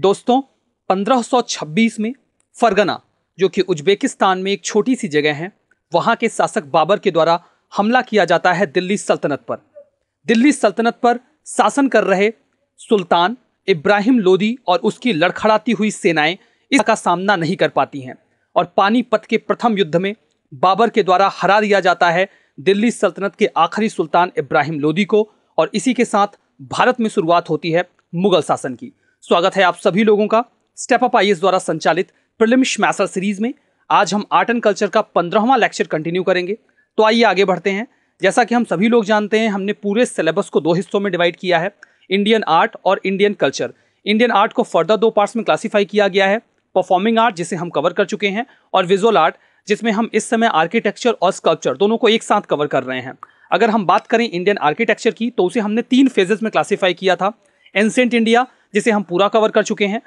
दोस्तों 1526 में फरगना जो कि उज्बेकिस्तान में एक छोटी सी जगह है वहाँ के शासक बाबर के द्वारा हमला किया जाता है दिल्ली सल्तनत पर दिल्ली सल्तनत पर शासन कर रहे सुल्तान इब्राहिम लोदी और उसकी लड़खड़ाती हुई सेनाएं इसका सामना नहीं कर पाती हैं और पानीपत के प्रथम युद्ध में बाबर के द्वारा हरा दिया जाता है दिल्ली सल्तनत के आखिरी सुल्तान इब्राहिम लोदी को और इसी के साथ भारत में शुरुआत होती है मुगल शासन की स्वागत है आप सभी लोगों का स्टेप अप आई द्वारा संचालित प्रिलिम्स मैसर सीरीज में आज हम आर्ट एंड कल्चर का पंद्रहवा लेक्चर कंटिन्यू करेंगे तो आइए आगे बढ़ते हैं जैसा कि हम सभी लोग जानते हैं हमने पूरे सिलेबस को दो हिस्सों में डिवाइड किया है इंडियन आर्ट और इंडियन कल्चर इंडियन आर्ट को फर्दर दो पार्ट्स में क्लासीफाई किया गया है परफॉर्मिंग आर्ट जिसे हम कवर कर चुके हैं और विजुअल आर्ट जिसमें हम इस समय आर्किटेक्चर और स्कल्पचर दोनों को एक साथ कवर कर रहे हैं अगर हम बात करें इंडियन आर्किटेक्चर की तो उसे हमने तीन फेजेस में क्लासीफाई किया था एंसेंट इंडिया जिसे हम पूरा कवर कर चुके हैं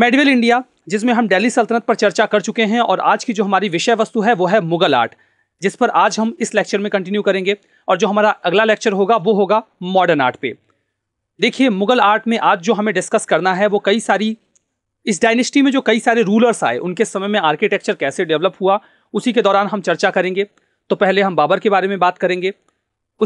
मेडवेल इंडिया जिसमें हम दिल्ली सल्तनत पर चर्चा कर चुके हैं और आज की जो हमारी विषय वस्तु है वो है मुगल आर्ट जिस पर आज हम इस लेक्चर में कंटिन्यू करेंगे और जो हमारा अगला लेक्चर होगा वो होगा मॉडर्न आर्ट पे देखिए मुगल आर्ट में आज जो हमें डिस्कस करना है वो कई सारी इस डायनेस्टी में जो कई सारे रूलर्स आए उनके समय में आर्किटेक्चर कैसे डेवलप हुआ उसी के दौरान हम चर्चा करेंगे तो पहले हम बाबर के बारे में बात करेंगे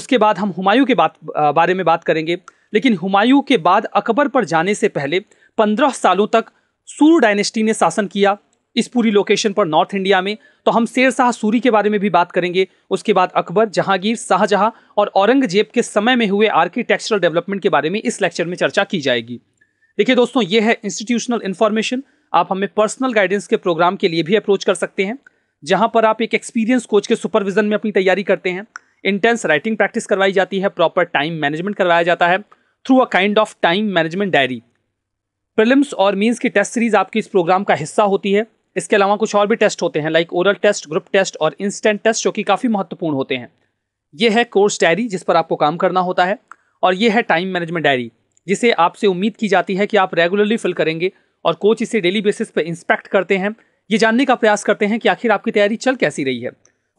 उसके बाद हम हुमायूं के बात बारे में बात करेंगे लेकिन हुमायूं के बाद अकबर पर जाने से पहले पंद्रह सालों तक सूर डायनेस्टी ने शासन किया इस पूरी लोकेशन पर नॉर्थ इंडिया में तो हम शेर शाह सूरी के बारे में भी बात करेंगे उसके बाद अकबर जहांगीर शाहजहां और औरंगजेब के समय में हुए आर्किटेक्चरल डेवलपमेंट के बारे में इस लेक्चर में चर्चा की जाएगी देखिए दोस्तों ये है इंस्टीट्यूशनल इन्फॉर्मेशन आप हमें पर्सनल गाइडेंस के प्रोग्राम के लिए भी अप्रोच कर सकते हैं जहाँ पर आप एक एक्सपीरियंस कोच के सुपरविजन में अपनी तैयारी करते हैं इंटेंस राइटिंग प्रैक्टिस करवाई जाती है प्रॉपर टाइम मैनेजमेंट करवाया जाता है through a kind of time management diary prelims और मीन्स की टेस्ट सीरीज आपकी इस प्रोग्राम का हिस्सा होती है इसके अलावा कुछ और भी टेस्ट होते हैं like oral test group test और इंस्टेंट टेस्ट जो कि काफ़ी महत्वपूर्ण होते हैं ये है कोर्स डायरी जिस पर आपको काम करना होता है और ये है टाइम मैनेजमेंट डायरी जिसे आपसे उम्मीद की जाती है कि आप रेगुलरली फिल करेंगे और कोच इसे डेली बेसिस पर इंस्पेक्ट करते हैं ये जानने का प्रयास करते हैं कि आखिर आपकी तैयारी चल कैसी रही है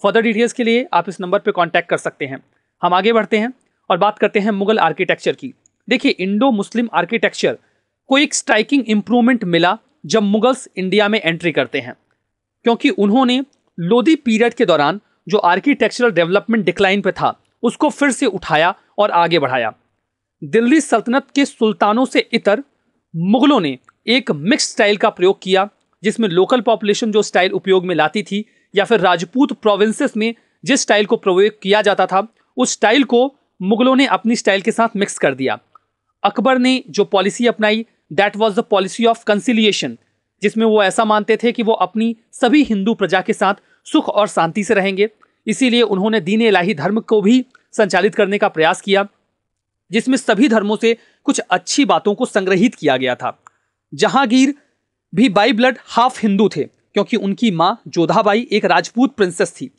फर्दर डिटेल्स के लिए आप इस नंबर पर कॉन्टैक्ट कर सकते हैं हम आगे बढ़ते हैं और बात करते हैं मुगल आर्किटेक्चर की देखिए इंडो मुस्लिम आर्किटेक्चर को एक स्ट्राइकिंग इम्प्रूवमेंट मिला जब मुगल्स इंडिया में एंट्री करते हैं क्योंकि उन्होंने लोधी पीरियड के दौरान जो आर्किटेक्चरल डेवलपमेंट डिक्लाइन पर था उसको फिर से उठाया और आगे बढ़ाया दिल्ली सल्तनत के सुल्तानों से इतर मुगलों ने एक मिक्स स्टाइल का प्रयोग किया जिसमें लोकल पॉपुलेशन जो स्टाइल उपयोग में लाती थी या फिर राजपूत प्रोविंसेस में जिस स्टाइल को प्रयोग किया जाता था उस स्टाइल को मुगलों ने अपनी स्टाइल के साथ मिक्स कर दिया अकबर ने जो पॉलिसी अपनाई that was the policy of conciliation जिसमें वो ऐसा मानते थे कि वो अपनी सभी हिंदू प्रजा के साथ सुख और शांति से रहेंगे इसीलिए उन्होंने दीन इलाही धर्म को भी संचालित करने का प्रयास किया जिसमें सभी धर्मों से कुछ अच्छी बातों को संग्रहित किया गया था जहांगीर भी बाई ब्लड हाफ हिंदू थे क्योंकि उनकी माँ जोधाबाई एक राजपूत प्रिंसेस थी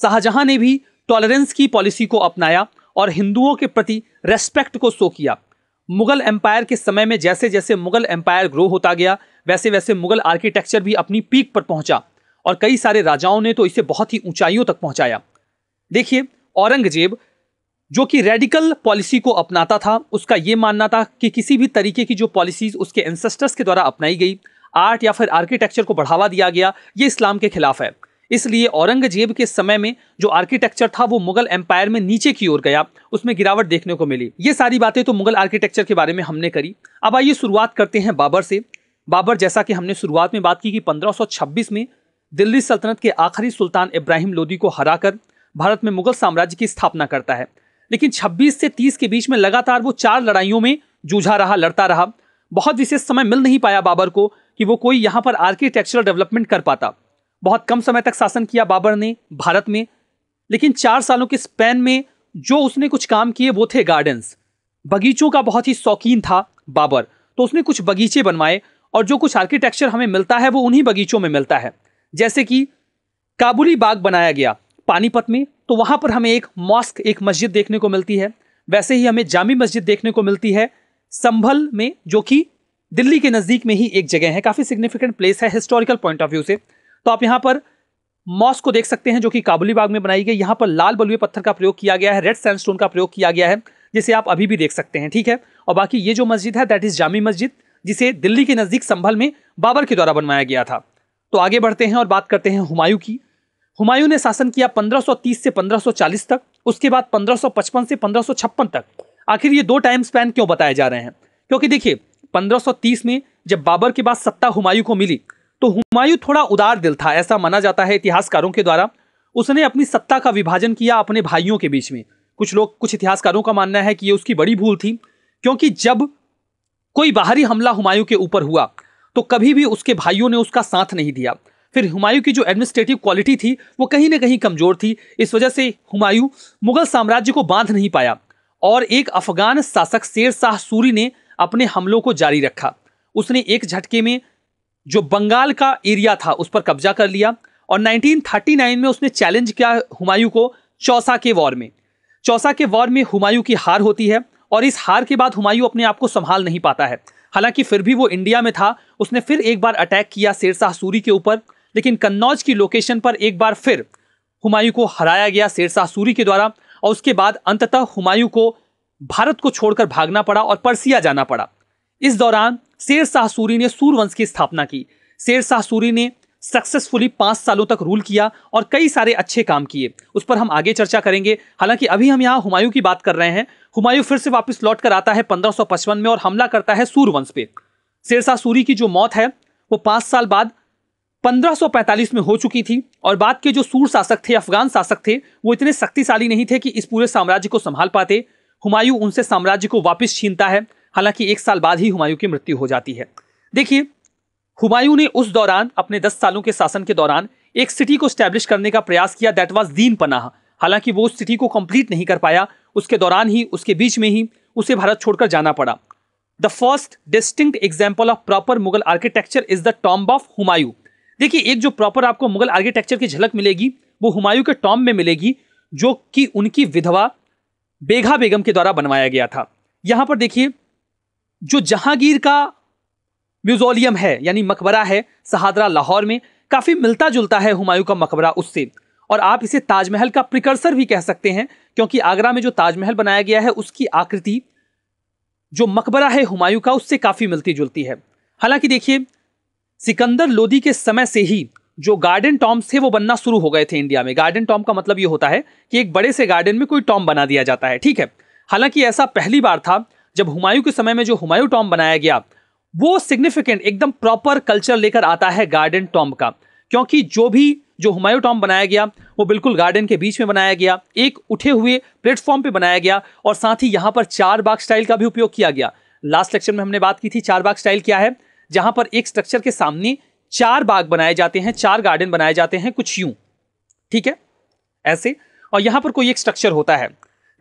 शाहजहां ने भी टॉलरेंस की पॉलिसी को अपनाया और हिंदुओं के प्रति रेस्पेक्ट को शो किया मुगल एम्पायर के समय में जैसे जैसे मुगल एम्पायर ग्रो होता गया वैसे वैसे मुगल आर्किटेक्चर भी अपनी पीक पर पहुंचा और कई सारे राजाओं ने तो इसे बहुत ही ऊंचाइयों तक पहुंचाया देखिए औरंगजेब जो कि रेडिकल पॉलिसी को अपनाता था उसका ये मानना था कि किसी भी तरीके की जो पॉलिसीज़ उसके एंसेस्टर्स के द्वारा अपनाई गई आर्ट या फिर आर्किटेक्चर को बढ़ावा दिया गया ये इस्लाम के खिलाफ है इसलिए औरंगजेब के समय में जो आर्किटेक्चर था वो मुगल एम्पायर में नीचे की ओर गया उसमें गिरावट देखने को मिली ये सारी बातें तो मुगल आर्किटेक्चर के बारे में हमने करी अब आइए शुरुआत करते हैं बाबर से बाबर जैसा कि हमने शुरुआत में बात की कि 1526 में दिल्ली सल्तनत के आखिरी सुल्तान इब्राहिम लोदी को हराकर भारत में मुगल साम्राज्य की स्थापना करता है लेकिन 26 से 30 के बीच में लगातार वो चार लड़ाइयों में जूझा रहा लड़ता रहा बहुत विशेष समय मिल नहीं पाया बाबर को कि वो कोई यहाँ पर आर्किटेक्चरल डेवलपमेंट कर पाता बहुत कम समय तक शासन किया बाबर ने भारत में लेकिन चार सालों के स्पेन में जो उसने कुछ काम किए वो थे गार्डन्स बगीचों का बहुत ही शौकीन था बाबर तो उसने कुछ बगीचे बनवाए और जो कुछ आर्किटेक्चर हमें मिलता है वो उन्हीं बगीचों में मिलता है जैसे कि काबुली बाग बनाया गया पानीपत में तो वहाँ पर हमें एक मॉस्क एक मस्जिद देखने को मिलती है वैसे ही हमें जामी मस्जिद देखने को मिलती है संभल में जो कि दिल्ली के नज़दीक में ही एक जगह है काफ़ी सिग्निफिकेंट प्लेस है हिस्टोरिकल पॉइंट ऑफ व्यू से तो आप यहाँ पर मॉस को देख सकते हैं जो कि काबुली बाग में बनाई गई यहाँ पर लाल बलुए पत्थर का प्रयोग किया गया है रेड सैंडस्टोन का प्रयोग किया गया है जिसे आप अभी भी देख सकते हैं ठीक है और बाकी ये जो मस्जिद है दैट इज़ जामी मस्जिद जिसे दिल्ली के नज़दीक संभल में बाबर के द्वारा बनवाया गया था तो आगे बढ़ते हैं और बात करते हैं हुमायूं की हुमायूं ने शासन किया 1530 से 1540 तक उसके बाद 1555 से 1556 तक आखिर ये दो टाइम स्पैन क्यों बताए जा रहे हैं क्योंकि देखिए 1530 में जब बाबर के बाद सत्ता हुमायूं को मिली तो हुमायूं थोड़ा उदार दिल था ऐसा माना जाता है इतिहासकारों के द्वारा उसने अपनी सत्ता का विभाजन किया अपने भाइयों के बीच में कुछ लोग कुछ इतिहासकारों का मानना है कि ये उसकी बड़ी भूल थी क्योंकि जब कोई बाहरी हमला हुमायूं के ऊपर हुआ तो कभी भी उसके भाइयों ने उसका साथ नहीं दिया फिर हुमायूं की जो एडमिनिस्ट्रेटिव क्वालिटी थी वो कहीं ना कहीं कमज़ोर थी इस वजह से हुमायूं मुगल साम्राज्य को बांध नहीं पाया और एक अफगान शासक शेर शाह सूरी ने अपने हमलों को जारी रखा उसने एक झटके में जो बंगाल का एरिया था उस पर कब्जा कर लिया और 1939 में उसने चैलेंज किया हुमायूं को चौसा के वॉर में चौसा के वॉर में हुमायूं की हार होती है और इस हार के बाद हुमायूं अपने आप को संभाल नहीं पाता है हालांकि फिर भी वो इंडिया में था उसने फिर एक बार अटैक किया शेरशाह सूरी के ऊपर लेकिन कन्नौज की लोकेशन पर एक बार फिर हुमायूं को हराया गया शेरशाह सूरी के द्वारा और उसके बाद अंततः हुमायूं को भारत को छोड़कर भागना पड़ा और परसिया जाना पड़ा इस दौरान शेर शाह सूरी ने सूरवंश की स्थापना की शेर शाह सूरी ने सक्सेसफुली पाँच सालों तक रूल किया और कई सारे अच्छे काम किए उस पर हम आगे चर्चा करेंगे हालांकि अभी हम यहाँ हुमायूं की बात कर रहे हैं हुमायूं फिर से वापस लौट कर आता है पंद्रह में और हमला करता है सूरवंश पे शाह सूरी की जो मौत है वो पाँच साल बाद 1545 में हो चुकी थी और बाद के जो सूर शासक थे अफगान शासक थे वो इतने शक्तिशाली नहीं थे कि इस पूरे साम्राज्य को संभाल पाते हुमायूं उनसे साम्राज्य को वापस छीनता है हालांकि एक साल बाद ही हुमायूं की मृत्यु हो जाती है देखिए हुमायूं ने उस दौरान अपने दस सालों के शासन के दौरान एक सिटी को स्टैब्लिश करने का प्रयास किया दैट वॉज दीन पनाह हालांकि वो उस सिटी को कंप्लीट नहीं कर पाया उसके दौरान ही उसके बीच में ही उसे भारत छोड़कर जाना पड़ा the first distinct example of proper Mughal architecture is the tomb of Humayun देखिए एक जो प्रॉपर आपको मुगल आर्किटेक्चर की झलक मिलेगी वो हुमायूं के टॉम्ब में मिलेगी जो कि उनकी विधवा बेघा बेगम के द्वारा बनवाया गया था यहाँ पर देखिए जो जहांगीर का म्यूजोलियम है यानी मकबरा है सहादरा लाहौर में काफ़ी मिलता जुलता है हुमायूं का मकबरा उससे और आप इसे ताजमहल का प्रिकर्सर भी कह सकते हैं क्योंकि आगरा में जो ताजमहल बनाया गया है उसकी आकृति जो मकबरा है हुमायूं का उससे काफ़ी मिलती जुलती है हालांकि देखिए सिकंदर लोदी के समय से ही जो गार्डन टॉम्स थे वो बनना शुरू हो गए थे इंडिया में गार्डन टॉम का मतलब ये होता है कि एक बड़े से गार्डन में कोई टॉम बना दिया जाता है ठीक है हालांकि ऐसा पहली बार था जब हुमायूं के समय में जो हुमायूं टॉम बनाया गया वो सिग्निफिकेंट एकदम प्रॉपर कल्चर लेकर आता है गार्डन टॉम का क्योंकि जो भी जो हुमायूं टॉम बनाया गया वो बिल्कुल गार्डन के बीच में बनाया गया एक उठे हुए प्लेटफॉर्म पे बनाया गया और साथ ही यहाँ पर चार बाग स्टाइल का भी उपयोग किया गया लास्ट लेक्चर में हमने बात की थी चार बाग स्टाइल क्या है जहाँ पर एक स्ट्रक्चर के सामने चार बाग बनाए जाते हैं चार गार्डन बनाए जाते हैं कुछ यूं ठीक है ऐसे और यहाँ पर कोई एक स्ट्रक्चर होता है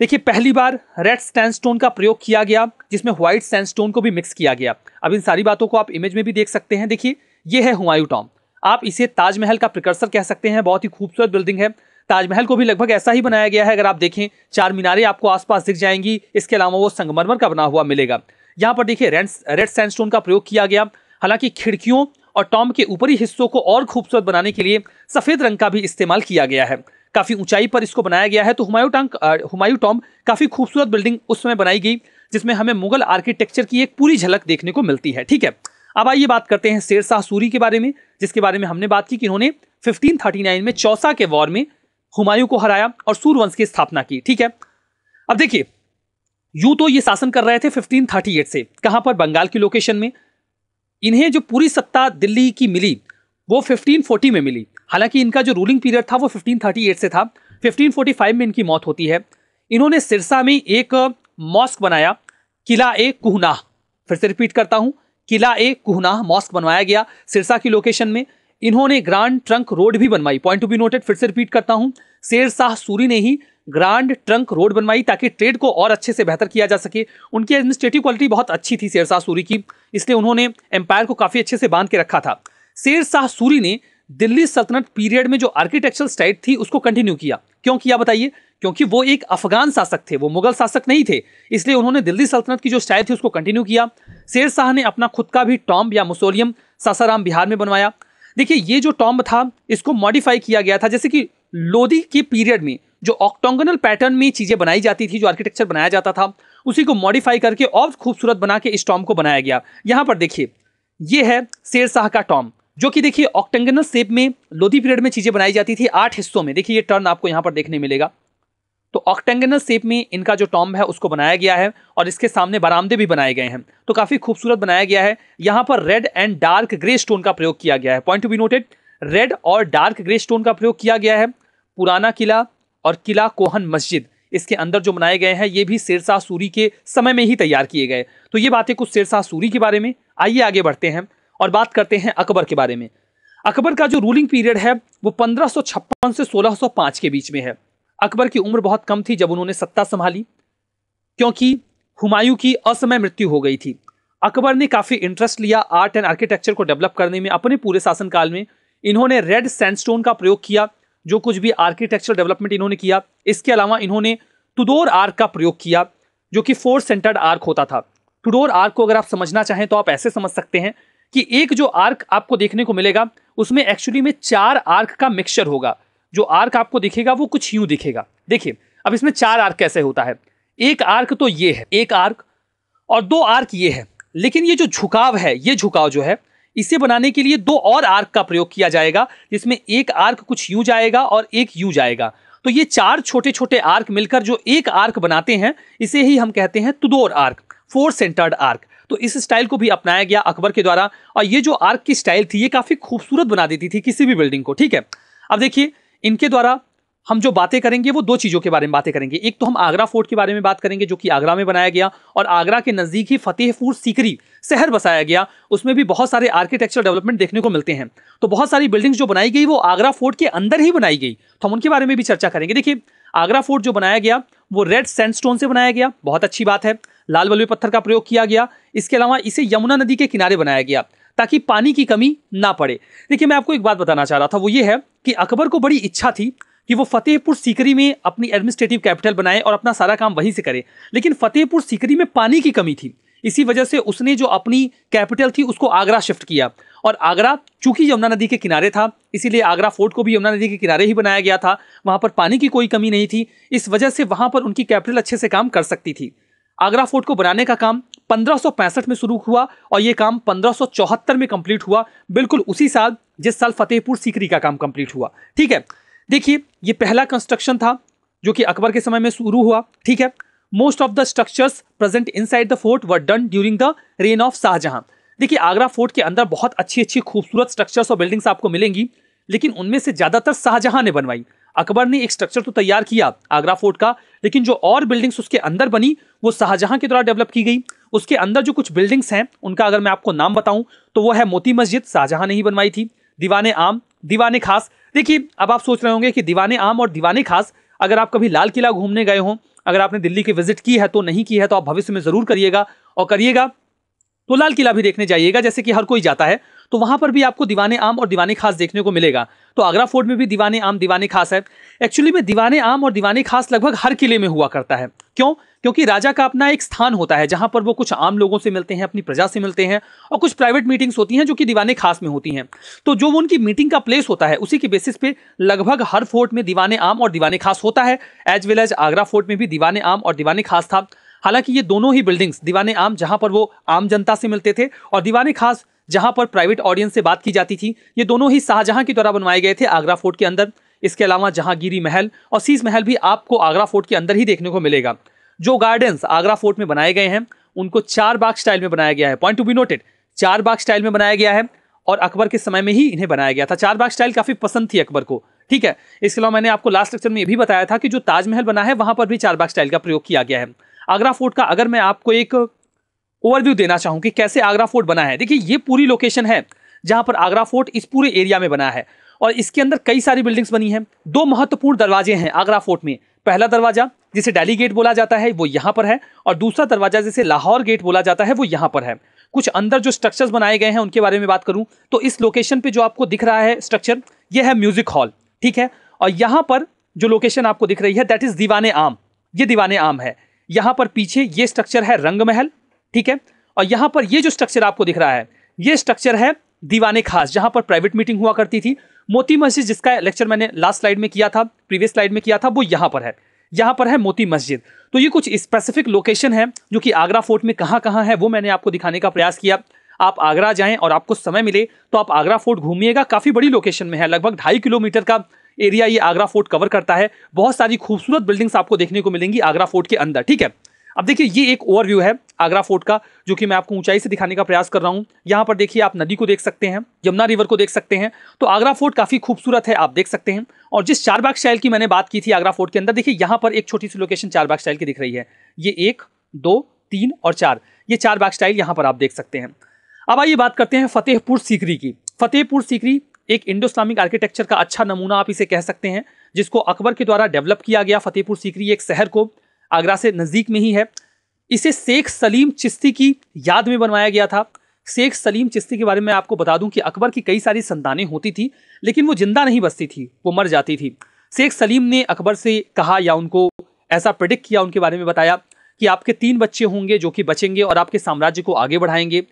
देखिए पहली बार रेड सैंडस्टोन का प्रयोग किया गया जिसमें व्हाइट सैंडस्टोन को भी मिक्स किया गया अब इन सारी बातों को आप इमेज में भी देख सकते हैं देखिए ये है हुमायूं टॉम आप इसे ताजमहल का प्रिकर्सर कह सकते हैं बहुत ही खूबसूरत बिल्डिंग है ताजमहल को भी लगभग ऐसा ही बनाया गया है अगर आप देखें चार मीनारे आपको आसपास दिख जाएंगी इसके अलावा वो संगमरमर का बना हुआ मिलेगा यहाँ पर देखिए रेड सैंडस्टोन का प्रयोग किया गया हालांकि खिड़कियों और टॉम के ऊपरी हिस्सों को और खूबसूरत बनाने के लिए सफ़ेद रंग का भी इस्तेमाल किया गया है काफ़ी ऊंचाई पर इसको बनाया गया है तो हुमायूं टांग हुमायूं टॉम काफ़ी खूबसूरत बिल्डिंग उस समय बनाई गई जिसमें हमें मुगल आर्किटेक्चर की एक पूरी झलक देखने को मिलती है ठीक है अब आइए बात करते हैं शेर शाह सूरी के बारे में जिसके बारे में हमने बात की कि इन्होंने नाइन में चौसा के वॉर में हुमायूं को हराया और सूर्यवंश की स्थापना की ठीक है अब देखिए यूं तो ये शासन कर रहे थे 1538 से कहां पर बंगाल की लोकेशन में इन्हें जो पूरी सत्ता दिल्ली की मिली वो 1540 में मिली हालांकि इनका जो रूलिंग पीरियड था वो 1538 से था 1545 में इनकी मौत होती है इन्होंने सिरसा में एक मॉस्क बनाया किला ए कुहना फिर से रिपीट करता हूँ किला ए कुहना मॉस्क बनवाया गया सिरसा की लोकेशन में इन्होंने ग्रांड ट्रंक रोड भी बनवाई पॉइंट टू बी नोटेड फिर से रिपीट करता हूँ शेर शाह सूरी ने ही ग्रांड ट्रंक रोड बनवाई ताकि ट्रेड को और अच्छे से बेहतर किया जा सके उनकी एडमिनिस्ट्रेटिव क्वालिटी बहुत अच्छी थी शेर शाह सूरी की इसलिए उन्होंने एम्पायर को काफ़ी अच्छे से बांध के रखा था शेर शाह सूरी ने दिल्ली सल्तनत पीरियड में जो आर्किटेक्चरल स्टाइट थी उसको कंटिन्यू किया क्यों किया बताइए क्योंकि वो एक अफगान शासक थे वो मुगल शासक नहीं थे इसलिए उन्होंने दिल्ली सल्तनत की जो स्टाइल थी उसको कंटिन्यू किया शेर शाह ने अपना खुद का भी टॉम्ब या मुसोलियम सासाराम बिहार में बनवाया देखिए ये जो टॉम्ब था इसको मॉडिफाई किया गया था जैसे कि लोदी के पीरियड में जो ऑक्टोंगनल पैटर्न में चीज़ें बनाई जाती थी जो आर्किटेक्चर बनाया जाता था उसी को मॉडिफाई करके और खूबसूरत बना के इस टॉम को बनाया गया यहाँ पर देखिए ये है शेर शाह का टॉम्ब जो कि देखिए ऑक्टेंगनल शेप में लोधी पीरियड में चीज़ें बनाई जाती थी आठ हिस्सों में देखिए ये टर्न आपको यहाँ पर देखने मिलेगा तो ऑक्टेंगनल शेप में इनका जो टॉम्ब है उसको बनाया गया है और इसके सामने बरामदे भी बनाए गए हैं तो काफ़ी खूबसूरत बनाया गया है यहाँ पर red and dark grey stone का प्रयोग किया गया है point to be noted red और डार्क ग्रे स्टोन का प्रयोग किया गया है पुराना किला और किला कोहन मस्जिद इसके अंदर जो बनाए गए हैं ये भी शेरशाह सूरी के समय में ही तैयार किए गए तो ये बातें कुछ शेरशाह सूरी के बारे में आइए आगे बढ़ते हैं और बात करते हैं अकबर के बारे में अकबर का जो रूलिंग पीरियड है वो पंद्रह से 1605 के बीच में है अकबर की उम्र बहुत कम थी जब उन्होंने सत्ता संभाली क्योंकि हुमायूं की असमय मृत्यु हो गई थी अकबर ने काफ़ी इंटरेस्ट लिया आर्ट एंड आर्किटेक्चर को डेवलप करने में अपने पूरे शासनकाल में इन्होंने रेड सैंडस्टोन का प्रयोग किया जो कुछ भी आर्किटेक्चर डेवलपमेंट इन्होंने किया इसके अलावा इन्होंने तुदोर आर्क का प्रयोग किया जो कि फोर सेंटर्ड आर्क होता था टुडोर आर्क को अगर आप समझना चाहें तो आप ऐसे समझ सकते हैं कि एक जो आर्क आपको देखने को मिलेगा उसमें एक्चुअली में चार आर्क का मिक्सचर होगा जो आर्क आपको दिखेगा वो कुछ यूं दिखेगा देखिए अब इसमें चार आर्क कैसे होता है एक आर्क तो ये है एक आर्क और दो आर्क ये है लेकिन ये जो झुकाव है ये झुकाव जो है इसे बनाने के लिए दो और आर्क का प्रयोग किया जाएगा जिसमें एक आर्क कुछ यूं जाएगा और एक यूं जाएगा तो ये चार छोटे छोटे आर्क मिलकर जो एक आर्क बनाते हैं इसे ही हम कहते हैं Tudor arch four centred arch तो इस स्टाइल को भी अपनाया गया अकबर के द्वारा और ये जो आर्क की स्टाइल थी ये काफ़ी खूबसूरत बना देती थी किसी भी बिल्डिंग को ठीक है अब देखिए इनके द्वारा हम जो बातें करेंगे वो दो चीज़ों के बारे में बातें करेंगे एक तो हम आगरा फोर्ट के बारे में बात करेंगे जो कि आगरा में बनाया गया और आगरा के नज़दीक ही फतेहपुर सीकरी शहर बसाया गया उसमें भी बहुत सारे आर्किटेक्चर डेवलपमेंट देखने को मिलते हैं तो बहुत सारी बिल्डिंग्स जो बनाई गई वो आगरा फोर्ट के अंदर ही बनाई गई तो हम उनके बारे में भी चर्चा करेंगे देखिए आगरा फोर्ट जो बनाया गया वो रेड सैंडस्टोन से बनाया गया बहुत अच्छी बात है लाल बलुई पत्थर का प्रयोग किया गया इसके अलावा इसे यमुना नदी के किनारे बनाया गया ताकि पानी की कमी ना पड़े देखिए मैं आपको एक बात बताना चाह रहा था वो ये है कि अकबर को बड़ी इच्छा थी कि वो फतेहपुर सीकरी में अपनी एडमिनिस्ट्रेटिव कैपिटल बनाए और अपना सारा काम वहीं से करे लेकिन फतेहपुर सीकरी में पानी की कमी थी इसी वजह से उसने जो अपनी कैपिटल थी उसको आगरा शिफ्ट किया और आगरा चूंकि यमुना नदी के किनारे था इसीलिए आगरा फोर्ट को भी यमुना नदी के किनारे ही बनाया गया था वहाँ पर पानी की कोई कमी नहीं थी इस वजह से वहाँ पर उनकी कैपिटल अच्छे से काम कर सकती थी आगरा फोर्ट को बनाने का काम पंद्रह में शुरू हुआ और ये काम पंद्रह में कंप्लीट हुआ बिल्कुल उसी साल जिस साल फतेहपुर सीकरी का काम कंप्लीट हुआ ठीक है देखिए ये पहला कंस्ट्रक्शन था जो कि अकबर के समय में शुरू हुआ ठीक है most of the structures present inside the fort were done during the reign of Shah Jahan देखिए आगरा फोर्ट के अंदर बहुत अच्छी अच्छी खूबसूरत स्ट्रक्चर्स और बिल्डिंग्स आपको मिलेंगी लेकिन उनमें से ज़्यादातर शाहजहां ने बनवाई अकबर ने एक स्ट्रक्चर तो तैयार किया आगरा फोर्ट का लेकिन जो और बिल्डिंग्स उसके अंदर बनी वो शाहजहां के द्वारा डेवलप की गई उसके अंदर जो कुछ बिल्डिंग्स हैं उनका अगर मैं आपको नाम बताऊं तो वो है मोती मस्जिद शाहजहां ने ही बनवाई थी दीवाने आम दीवाने खास देखिए अब आप सोच रहे होंगे कि दीवाने आम और दीवाने खास अगर आप कभी लाल किला घूमने गए हों अगर आपने दिल्ली की विजिट की है तो नहीं की है तो आप भविष्य में ज़रूर करिएगा और करिएगा तो लाल किला भी देखने जाइएगा जैसे कि हर कोई जाता है तो वहां पर भी आपको दीवाने आम और दीवाने खास देखने को मिलेगा तो आगरा फोर्ट में भी दीवाने आम दीवाने खास है एक्चुअली में दीवाने आम और दीवाने खास लगभग हर किले में हुआ करता है क्यों क्योंकि राजा का अपना एक स्थान होता है जहां पर वो कुछ आम लोगों से मिलते हैं अपनी प्रजा से मिलते हैं और कुछ प्राइवेट मीटिंग्स होती हैं जो कि दीवाने खास में होती हैं तो जो उनकी मीटिंग का प्लेस होता है उसी के बेसिस पे लगभग हर फोर्ट में दीवाने आम और दीवाने खास होता है as well as Agra fort में भी दीवाने आम और दीवाने खास था हालांकि ये दोनों ही बिल्डिंग्स दीवाने आम जहां पर वो आम जनता से मिलते थे और दीवाने खास जहां पर प्राइवेट ऑडियंस से बात की जाती थी ये दोनों ही शाहजहां के द्वारा बनवाए गए थे आगरा फोर्ट के अंदर इसके अलावा जहांगीरी महल और सीस महल भी आपको आगरा फोर्ट के अंदर ही देखने को मिलेगा जो गार्डन्स आगरा फोर्ट में बनाए गए हैं उनको चार बाग स्टाइल में बनाया गया है पॉइंट टू बी नोटेड चार बाग स्टाइल में बनाया गया है और अकबर के समय में ही इन्हें बनाया गया था चार बाग स्टाइल काफ़ी पसंद थी अकबर को ठीक है इसके अलावा मैंने आपको लास्ट लेक्चर में ये भी बताया था कि जो ताजमहल बना है वहाँ पर भी चार बाग स्टाइल का प्रयोग किया गया है आगरा फोर्ट का अगर मैं आपको एक ओवरव्यू देना चाहूँ कि कैसे आगरा फोर्ट बना है देखिए ये पूरी लोकेशन है जहाँ पर आगरा फोर्ट इस पूरे एरिया में बना है और इसके अंदर कई सारी बिल्डिंग्स बनी हैं दो महत्वपूर्ण दरवाजे हैं आगरा फोर्ट में पहला दरवाजा जिसे डेली गेट बोला जाता है वो यहाँ पर है और दूसरा दरवाजा जिसे लाहौर गेट बोला जाता है वो यहाँ पर है कुछ अंदर जो स्ट्रक्चर्स बनाए गए हैं उनके बारे में बात करूँ तो इस लोकेशन पर जो आपको दिख रहा है स्ट्रक्चर ये है म्यूज़िक हॉल ठीक है और यहाँ पर जो लोकेशन आपको दिख रही है दैट इज़ दीवान आम ये दीवान आम है यहाँ पर पीछे ये स्ट्रक्चर है रंग महल ठीक है और यहाँ पर ये जो स्ट्रक्चर आपको दिख रहा है ये स्ट्रक्चर है दीवाने खास जहाँ पर प्राइवेट मीटिंग हुआ करती थी मोती मस्जिद जिसका लेक्चर मैंने लास्ट स्लाइड में किया था प्रीवियस स्लाइड में किया था वो यहाँ पर है यहाँ पर है मोती मस्जिद तो ये कुछ स्पेसिफिक लोकेशन है जो कि आगरा फोर्ट में कहाँ कहाँ है वो मैंने आपको दिखाने का प्रयास किया आप आगरा जाएं और आपको समय मिले तो आप आगरा फोर्ट घूमिएगा काफ़ी बड़ी लोकेशन में है लगभग ढाई किलोमीटर का एरिया ये आगरा फोर्ट कवर करता है बहुत सारी खूबसूरत बिल्डिंग्स आपको देखने को मिलेंगी आगरा फोर्ट के अंदर ठीक है अब देखिए ये एक ओवरव्यू है आगरा फोर्ट का जो कि मैं आपको ऊंचाई से दिखाने का प्रयास कर रहा हूँ यहाँ पर देखिए आप नदी को देख सकते हैं यमुना रिवर को देख सकते हैं तो आगरा फोर्ट काफ़ी खूबसूरत है आप देख सकते हैं और जिस चारबाग शैल की मैंने बात की थी आगरा फोर्ट के अंदर देखिए यहाँ पर एक छोटी सी लोकेशन चारबाग शैल की दिख रही है ये एक दो तीन और चार ये चार बाग स्टाइल यहाँ पर आप देख सकते हैं अब आइए बात करते हैं फतेहपुर सीकरी की फतेहपुर सीकरी एक इंडो इस्लामिक आर्किटेक्चर का अच्छा नमूना आप इसे कह सकते हैं जिसको अकबर के द्वारा डेवलप किया गया फतेहपुर सीकरी एक शहर को आगरा से नज़दीक में ही है इसे शेख सलीम चिश्ती की याद में बनवाया गया था शेख सलीम चिश्ती के बारे में आपको बता दूं कि अकबर की कई सारी संतानें होती थी लेकिन वो जिंदा नहीं बसती थी वो मर जाती थी शेख सलीम ने अकबर से कहा या उनको ऐसा प्रिडिक्ट किया उनके बारे में बताया कि आपके तीन बच्चे होंगे जो कि बचेंगे और आपके साम्राज्य को आगे बढ़ाएंगे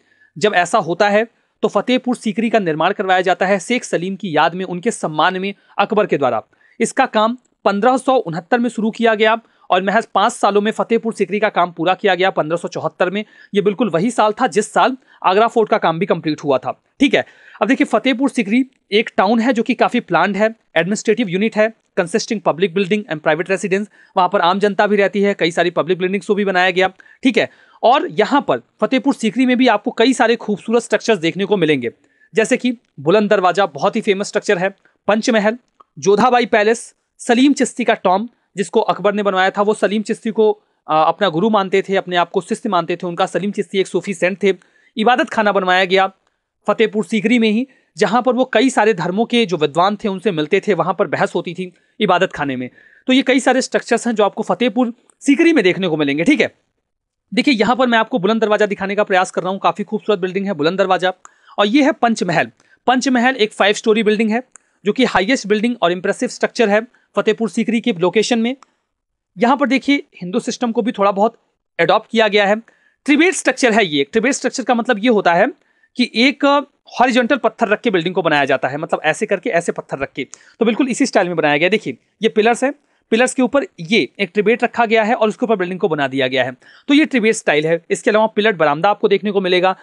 जब ऐसा होता है तो फतेहपुर सीकरी का निर्माण करवाया जाता है शेख सलीम की याद में उनके सम्मान में अकबर के द्वारा इसका काम पंद्रह में शुरू किया गया और महज पाँच सालों में फतेहपुर सिकरी का काम पूरा किया गया पंद्रह में ये बिल्कुल वही साल था जिस साल आगरा फोर्ट का काम भी कंप्लीट हुआ था ठीक है अब देखिए फतेहपुर सिकरी एक टाउन है जो कि काफ़ी प्लान्ड है एडमिनिस्ट्रेटिव यूनिट है consisting public building and private residence वहाँ पर आम जनता भी रहती है कई सारी पब्लिक बिल्डिंग्स को भी बनाया गया ठीक है और यहाँ पर फतेहपुर सीकरी में भी आपको कई सारे खूबसूरत स्ट्रक्चर्स देखने को मिलेंगे जैसे कि बुलंद दरवाजा बहुत ही फेमस स्ट्रक्चर है पंचमहल जोधाबाई पैलेस सलीम चिश्ती का टॉम जिसको अकबर ने बनवाया था वो सलीम चिश्ती को अपना गुरु मानते थे अपने आप को शिष्य मानते थे उनका सलीम चिश्ती एक सूफी सेंट थे इबादत खाना बनवाया गया फतेहपुर सीकरी में ही जहाँ पर वो कई सारे धर्मों के जो विद्वान थे उनसे मिलते थे वहाँ पर बहस होती थी इबादत खाने में तो ये कई सारे स्ट्रक्चर्स हैं जो आपको फतेहपुर सीकरी में देखने को मिलेंगे ठीक है देखिए यहाँ पर मैं आपको बुलंद दरवाजा दिखाने का प्रयास कर रहा हूँ काफ़ी खूबसूरत बिल्डिंग है बुलंद दरवाजा और ये है पंचमहल पंचमहल एक फाइव स्टोरी बिल्डिंग है जो कि हाइएस्ट बिल्डिंग और इम्प्रेसिव स्ट्रक्चर है फतेहपुर सीकरी के लोकेशन में यहाँ पर देखिए हिंदू सिस्टम को भी थोड़ा बहुत एडॉप्ट किया गया है ट्रिबेट स्ट्रक्चर है ये ट्रिबेट स्ट्रक्चर का मतलब ये होता है कि एक हॉरिजेंटल पत्थर रख के बिल्डिंग को बनाया जाता है मतलब ऐसे करके ऐसे पत्थर रख के तो बिल्कुल इसी स्टाइल में बनाया गया देखिए ये पिलर्स है पिलर्स के ऊपर ये एक ट्रिबेट रखा गया है और उसके ऊपर बिल्डिंग को बना दिया गया है तो ये ट्रिबेट स्टाइल है इसके अलावा पिलर बरामदा आपको देखने को मिलेगा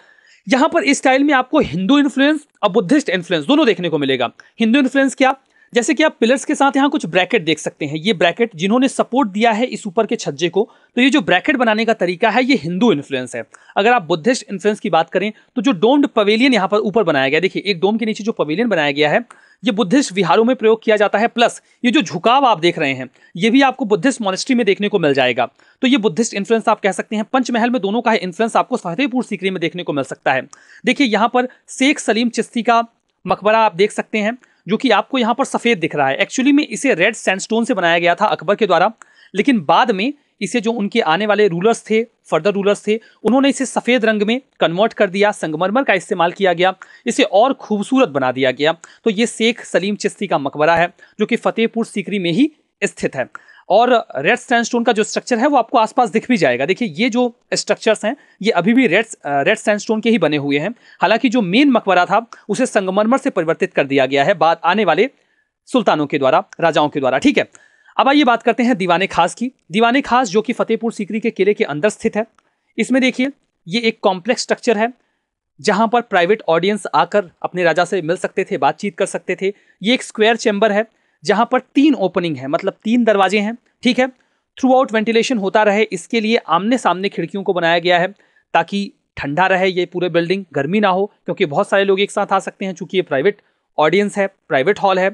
यहाँ पर इस स्टाइल में आपको हिंदू इन्फ्लुएंस और बुद्धिस्ट इन्फ्लुएंस दोनों देखने को मिलेगा हिंदू इन्फ्लुएंस क्या जैसे कि आप पिलर्स के साथ यहाँ कुछ ब्रैकेट देख सकते हैं ये ब्रैकेट जिन्होंने सपोर्ट दिया है इस ऊपर के छज्जे को तो ये जो ब्रैकेट बनाने का तरीका है ये हिंदू इन्फ्लुएंस है अगर आप बुद्धिस्ट इन्फ्लुएंस की बात करें तो जो डोम्ड पवेलियन यहाँ पर ऊपर बनाया गया देखिए एक डोम के नीचे जो पवेलियन बनाया गया है ये बुद्धिस्ट विहारों में प्रयोग किया जाता है प्लस ये जो झुकाव आप देख रहे हैं ये भी आपको बुद्धिस्ट मॉनेस्ट्री में देखने को मिल जाएगा तो ये बुद्धिस्ट इन्फ्लुएंस आप कह सकते हैं पंचमहल में दोनों का है इन्फ्लुएंस आपको फतेहपुर सीकरी में देखने को मिल सकता है देखिए यहाँ पर शेख सलीम चिश्ती का मकबरा आप देख सकते हैं जो कि आपको यहाँ पर सफ़ेद दिख रहा है एक्चुअली में इसे रेड सैंडस्टोन से बनाया गया था अकबर के द्वारा लेकिन बाद में इसे जो उनके आने वाले रूलर्स थे फर्दर रूलर्स थे उन्होंने इसे सफ़ेद रंग में कन्वर्ट कर दिया संगमरमर का इस्तेमाल किया गया इसे और खूबसूरत बना दिया गया तो ये शेख सलीम चिश्ती का मकबरा है जो कि फ़तेहपुर सीकरी में ही स्थित है और रेड सैंडस्टोन का जो स्ट्रक्चर है वो आपको आसपास दिख भी जाएगा देखिए ये जो स्ट्रक्चर्स हैं ये अभी भी रेड रेड सैंडस्टोन के ही बने हुए हैं हालांकि जो मेन मकबरा था उसे संगमरमर से परिवर्तित कर दिया गया है बाद आने वाले सुल्तानों के द्वारा राजाओं के द्वारा ठीक है अब आइए बात करते हैं दीवाने खास की दीवाने खास जो कि फतेहपुर सीकरी के किले के अंदर स्थित है इसमें देखिए ये एक कॉम्प्लेक्स स्ट्रक्चर है जहाँ पर प्राइवेट ऑडियंस आकर अपने राजा से मिल सकते थे बातचीत कर सकते थे ये एक स्क्वायर चैम्बर है जहां पर तीन ओपनिंग है मतलब तीन दरवाजे हैं ठीक है थ्रू आउट वेंटिलेशन होता रहे इसके लिए आमने सामने खिड़कियों को बनाया गया है ताकि ठंडा रहे ये पूरे बिल्डिंग गर्मी ना हो क्योंकि बहुत सारे लोग एक साथ आ सकते हैं चूंकि ये प्राइवेट ऑडियंस है प्राइवेट हॉल है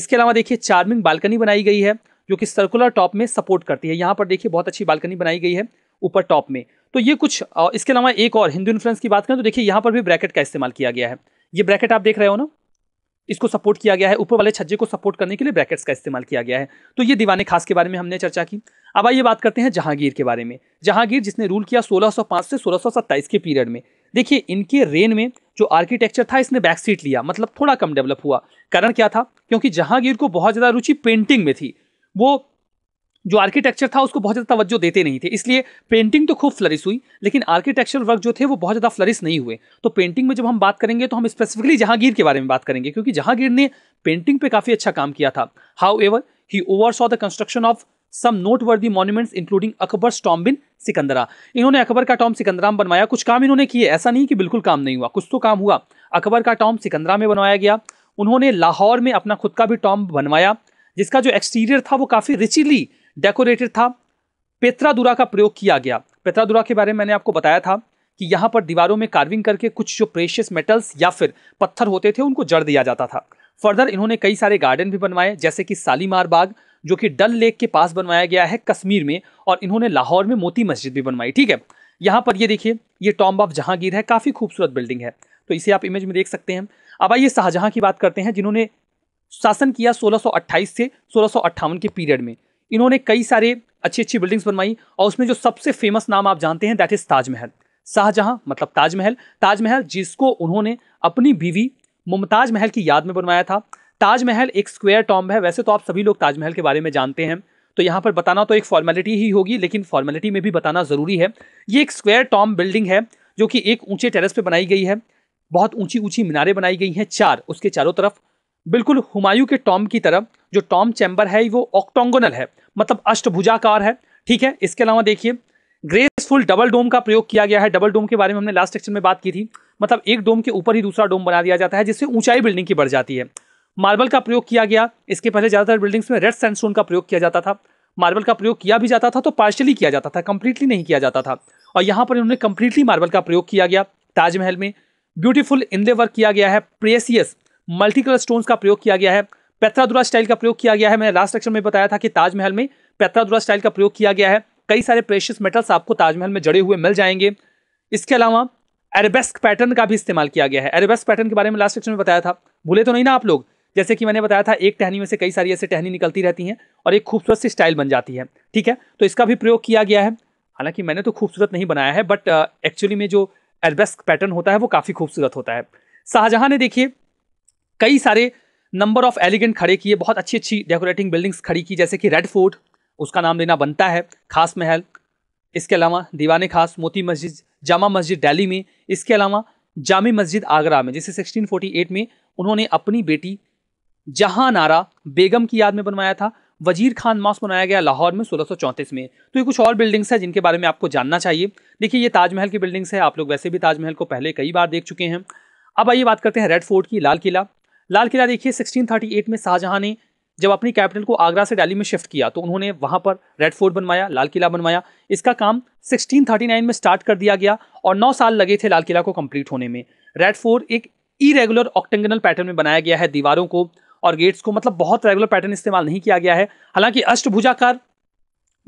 इसके अलावा देखिए चार्मिंग बालकनी बनाई गई है जो कि सर्कुलर टॉप में सपोर्ट करती है यहाँ पर देखिए बहुत अच्छी बालकनी बनाई गई है ऊपर टॉप में तो ये कुछ इसके अलावा एक और हिंदू इन्फ्लुएंस की बात करें तो देखिए यहाँ पर भी ब्रैकेट का इस्तेमाल किया गया है ये ब्रैकेट आप देख रहे हो ना इसको सपोर्ट किया गया है ऊपर वाले छज्जे को सपोर्ट करने के लिए ब्रैकेट्स का इस्तेमाल किया गया है तो ये दीवाने खास के बारे में हमने चर्चा की अब आइए बात करते हैं जहांगीर के बारे में जहांगीर जिसने रूल किया 1605 से 1627 के पीरियड में देखिए इनके रेन में जो आर्किटेक्चर था इसने बैक सीट लिया मतलब थोड़ा कम डेवलप हुआ कारण क्या था क्योंकि जहांगीर को बहुत ज़्यादा रुचि पेंटिंग में थी वो जो आर्किटेक्चर था उसको बहुत ज़्यादा तवज्जो देते नहीं थे इसलिए पेंटिंग तो खूब फ्लरिश हुई लेकिन आर्किटेक्चर वर्क जो थे वो बहुत ज़्यादा फ्लरिश नहीं हुए तो पेंटिंग में जब हम बात करेंगे तो हम स्पेसिफिकली जहांगीर के बारे में बात करेंगे क्योंकि जहांगीर ने पेंटिंग पे काफ़ी अच्छा काम किया था however he oversaw the construction of some noteworthy monuments including Akbar tomb in Sikandra इन्होंने अकबर का टॉम सिकंदरा में बनवाया कुछ काम इन्होंने किए ऐसा नहीं कि बिल्कुल काम नहीं हुआ कुछ तो काम हुआ अकबर का टॉम सिकंदरा में बनवाया गया उन्होंने लाहौर में अपना खुद का भी टॉम बनवाया जिसका जो एक्सटीरियर था वो काफ़ी रिचली डेकोरेटेड था पेत्रादुरा का प्रयोग किया गया पेत्रादुरा के बारे में मैंने आपको बताया था कि यहाँ पर दीवारों में कार्विंग करके कुछ जो प्रेशियस मेटल्स या फिर पत्थर होते थे उनको जड़ दिया जाता था फर्दर इन्होंने कई सारे गार्डन भी बनवाए जैसे कि सालीमार बाग जो कि डल लेक के पास बनवाया गया है कश्मीर में और इन्होंने लाहौर में मोती मस्जिद भी बनवाई ठीक है यहाँ पर ये देखिए ये टॉम्ब ऑफ जहांगीर है काफ़ी खूबसूरत बिल्डिंग है तो इसे आप इमेज में देख सकते हैं अब आइए शाहजहाँ की बात करते हैं जिन्होंने शासन किया सोलह से सोलह के पीरियड में इन्होंने कई सारे अच्छी अच्छी बिल्डिंग्स बनवाई और उसमें जो सबसे फेमस नाम आप जानते हैं दैट इज ताजमहल शाहजहां मतलब ताजमहल ताजमहल जिसको उन्होंने अपनी बीवी मुमताज महल की याद में बनवाया था ताजमहल एक स्क्वेयर टॉम्ब है वैसे तो आप सभी लोग ताजमहल के बारे में जानते हैं तो यहाँ पर बताना तो एक फॉर्मेलिटी ही होगी लेकिन फॉर्मेलिटी में भी बताना ज़रूरी है ये एक स्क्वेयर टॉम बिल्डिंग है जो कि एक ऊंचे टेरेस पे बनाई गई है बहुत ऊंची ऊंची मीनारें बनाई गई हैं चार उसके चारों तरफ बिल्कुल हुमायूं के टॉम की तरह जो टॉम चैम्बर है वो ऑक्टोंगोनल है मतलब अष्टभुजाकार है ठीक है इसके अलावा देखिए ग्रेसफुल डबल डोम का प्रयोग किया गया है डबल डोम के बारे में हमने लास्ट सेक्शन में बात की थी मतलब एक डोम के ऊपर ही दूसरा डोम बना दिया जाता है जिससे ऊंचाई बिल्डिंग की बढ़ जाती है मार्बल का प्रयोग किया गया इसके पहले ज़्यादातर बिल्डिंग्स में रेड सैंडस्टोन का प्रयोग किया जाता था मार्बल का प्रयोग किया भी जाता था तो पार्शली किया जाता था कंप्लीटली नहीं किया जाता था और यहाँ पर इन्होंने कंप्लीटली मार्बल का प्रयोग किया गया ताजमहल में ब्यूटीफुल इंदे वर्क किया गया है प्रेसियस मल्टी कलर स्टोन्स का प्रयोग किया गया है पैत्रादुरा स्टाइल का प्रयोग किया गया है मैंने लास्ट सेक्शन में बताया था कि ताजमहल में पैत्रादुरा स्टाइल का प्रयोग किया गया है कई सारे प्रेशियस मेटल्स आपको ताजमहल में जड़े हुए मिल जाएंगे इसके अलावा एरेबेस्क पैटर्न का भी इस्तेमाल किया गया है एरेबेस्क पैटर्न के बारे में लास्ट सेक्शन में बताया था भूले तो नहीं ना आप लोग जैसे कि मैंने बताया था एक टहनी में से कई सारी ऐसे टहनी निकलती रहती हैं और एक खूबसूरत सी स्टाइल बन जाती है ठीक है तो इसका भी प्रयोग किया गया है हालांकि मैंने तो खूबसूरत नहीं बनाया है बट एक्चुअली uh, में जो एरबेस्क पैटर्न होता है वो काफ़ी खूबसूरत होता है शाहजहाँ ने देखिए कई सारे नंबर ऑफ एलिगेंट खड़े किए बहुत अच्छी अच्छी डेकोरेटिंग बिल्डिंग्स खड़ी की जैसे कि रेड फोर्ट उसका नाम लेना बनता है खास महल इसके अलावा दीवान खास मोती मस्जिद जामा मस्जिद दिल्ली में इसके अलावा जाम मस्जिद आगरा में जिसे 1648 में उन्होंने अपनी बेटी जहां नारा बेगम की याद में बनवाया था वजीर खान मास बनाया गया लाहौर में सोलह में तो ये कुछ और बिल्डिंग्स हैं जिनके बारे में आपको जानना चाहिए देखिए ये ताजमहल की बिल्डिंग्स है आप लोग वैसे भी ताजमहल को पहले कई बार देख चुके हैं अब आइए बात करते हैं रेड फोर्ट की लाल किला लाल किला देखिए 1638 में शाहजहां ने जब अपनी कैपिटल को आगरा से दिल्ली में शिफ्ट किया तो उन्होंने वहां पर रेड फोर्ट बनवाया लाल किला बनवाया इसका काम 1639 में स्टार्ट कर दिया गया और नौ साल लगे थे लाल किला को कंप्लीट होने में रेड फोर्ट एक इरेगुलर ऑक्टेंगनल पैटर्न में बनाया गया है दीवारों को और गेट्स को मतलब बहुत रेगुलर पैटर्न इस्तेमाल नहीं किया गया है हालांकि अष्टभुजाकार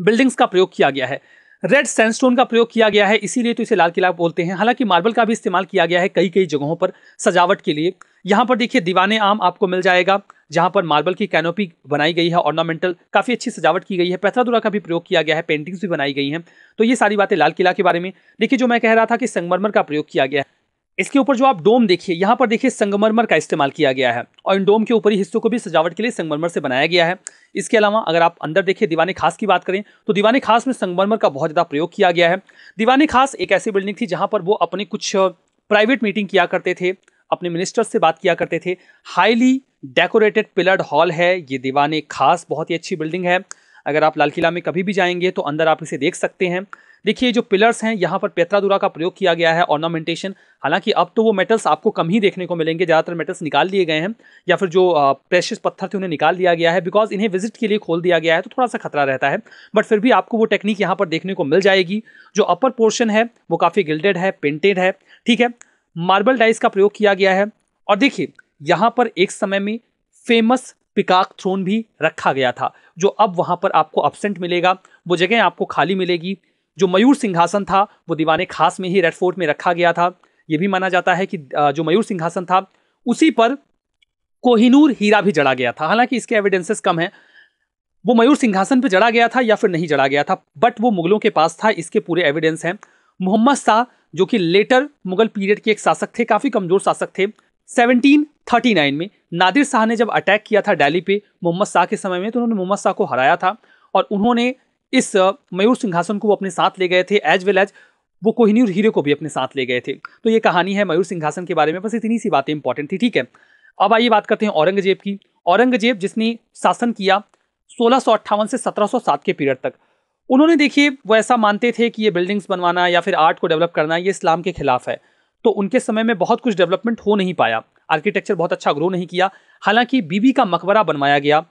बिल्डिंग्स का प्रयोग किया गया है रेड सैंडस्टोन का प्रयोग किया गया है इसीलिए तो इसे लाल किला बोलते हैं हालांकि मार्बल का भी इस्तेमाल किया गया है कई कई जगहों पर सजावट के लिए यहाँ पर देखिए दीवाने आम आपको मिल जाएगा जहाँ पर मार्बल की कैनोपी बनाई गई है ऑर्नामेंटल काफ़ी अच्छी सजावट की गई है पैथरादुरा का भी प्रयोग किया गया है पेंटिंग्स भी बनाई गई हैं तो ये सारी बातें लाल किला के बारे में देखिए जो मैं कह रहा था कि संगमरमर का प्रयोग किया गया है इसके ऊपर जो आप डोम देखिए यहाँ पर देखिए संगमरमर का इस्तेमाल किया गया है और इन डोम के ऊपरी हिस्सों को भी सजावट के लिए संगमरमर से बनाया गया है इसके अलावा अगर आप अंदर देखिए दीवाने खास की बात करें तो दीवाने खास में संगमरमर का बहुत ज़्यादा प्रयोग किया गया है दीवाने खास एक ऐसी बिल्डिंग थी जहाँ पर वो अपने कुछ प्राइवेट मीटिंग किया करते थे अपने मिनिस्टर से बात किया करते थे हाईली डेकोरेटेड पिलर्ड हॉल है ये दीवाने खास बहुत ही अच्छी बिल्डिंग है अगर आप लाल किला में कभी भी जाएंगे तो अंदर आप इसे देख सकते हैं देखिए जो पिलर्स हैं यहाँ पर पेत्रादुरा का प्रयोग किया गया है ऑर्नामेंटेशन हालांकि अब तो वो मेटल्स आपको कम ही देखने को मिलेंगे ज़्यादातर मेटल्स निकाल लिए गए हैं या फिर जो प्रेशियस पत्थर थे उन्हें निकाल दिया गया है बिकॉज इन्हें विजिट के लिए खोल दिया गया है तो थोड़ा सा खतरा रहता है बट फिर भी आपको वो टेक्निक यहाँ पर देखने को मिल जाएगी जो अपर पोर्शन है वो काफ़ी गिल्डेड है पेंटेड है ठीक है मार्बल डाइस का प्रयोग किया गया है और देखिए यहाँ पर एक समय में फेमस पिकाक थ्रोन भी रखा गया था जो अब वहाँ पर आपको अपसेंट मिलेगा वो जगह आपको खाली मिलेगी जो मयूर सिंहासन था वो दीवाने खास में ही रेड फोर्ट में रखा गया था ये भी माना जाता है कि जो मयूर सिंहासन था उसी पर कोहिनूर हीरा भी जड़ा गया था हालांकि इसके एविडेंसेस कम है वो मयूर सिंहासन पर जड़ा गया था या फिर नहीं जड़ा गया था बट वो मुगलों के पास था इसके पूरे एविडेंस हैं मोहम्मद शाह जो कि लेटर मुगल पीरियड के एक शासक थे काफ़ी कमज़ोर शासक थे 1739 में नादिर शाह ने जब अटैक किया था डेली पे मोहम्मद शाह के समय में तो उन्होंने मोहम्मद शाह को हराया था और उन्होंने इस मयूर सिंहासन को वो अपने साथ ले गए थे एज वेल एज वो कोहिनी हीरे को भी अपने साथ ले गए थे तो ये कहानी है मयूर सिंहासन के बारे में बस इतनी सी बातें इंपॉर्टेंट थी ठीक है अब आइए बात करते हैं औरंगजेब की औरंगजेब जिसने शासन किया सोलह से सत्रह के पीरियड तक उन्होंने देखिए वो ऐसा मानते थे कि ये बिल्डिंग्स बनवाना या फिर आर्ट को डेवलप करना ये इस्लाम के खिलाफ है तो उनके समय में बहुत कुछ डेवलपमेंट हो नहीं पाया आर्किटेक्चर बहुत अच्छा ग्रो नहीं किया हालांकि बीबी का मकबरा बनवाया गया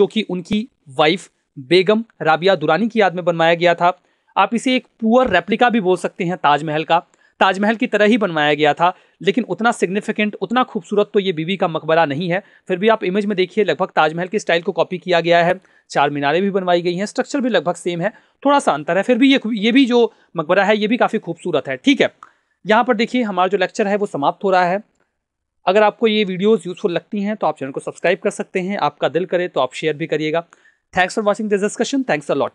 जो कि उनकी वाइफ बेगम राबिया दुरानी की याद में बनवाया गया था आप इसे एक पुअर रेप्लिका भी बोल सकते हैं ताजमहल का ताजमहल की तरह ही बनवाया गया था लेकिन उतना सिग्निफिकेंट उतना खूबसूरत तो ये बीवी का मकबरा नहीं है फिर भी आप इमेज में देखिए लगभग ताजमहल के स्टाइल को कॉपी किया गया है चार मीनारें भी बनवाई गई हैं स्ट्रक्चर भी लगभग सेम है थोड़ा सा अंतर है फिर भी ये ये भी जो मकबरा है ये भी काफ़ी खूबसूरत है ठीक है यहाँ पर देखिए हमारा जो लेक्चर है वो समाप्त हो रहा है अगर आपको ये वीडियोज़ यूज़फुल लगती हैं तो आप चैनल को सब्सक्राइब कर सकते हैं आपका दिल करे तो आप शेयर भी करिएगा Thanks for watching this discussion. Thanks a lot.